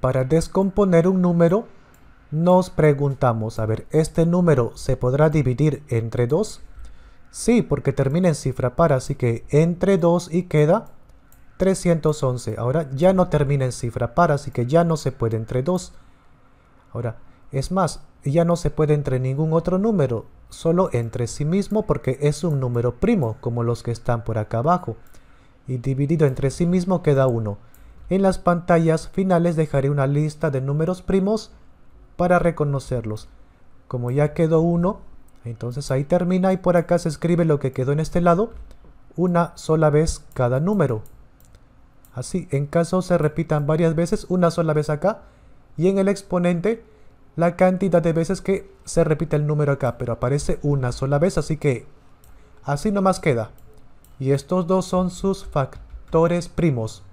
Para descomponer un número, nos preguntamos, a ver, ¿este número se podrá dividir entre 2? Sí, porque termina en cifra par, así que entre 2 y queda 311. Ahora ya no termina en cifra par, así que ya no se puede entre 2. Ahora, es más, ya no se puede entre ningún otro número, solo entre sí mismo porque es un número primo, como los que están por acá abajo. Y dividido entre sí mismo queda 1. En las pantallas finales dejaré una lista de números primos para reconocerlos. Como ya quedó uno, entonces ahí termina y por acá se escribe lo que quedó en este lado una sola vez cada número. Así, en caso se repitan varias veces, una sola vez acá. Y en el exponente, la cantidad de veces que se repite el número acá, pero aparece una sola vez, así que así nomás queda. Y estos dos son sus factores primos.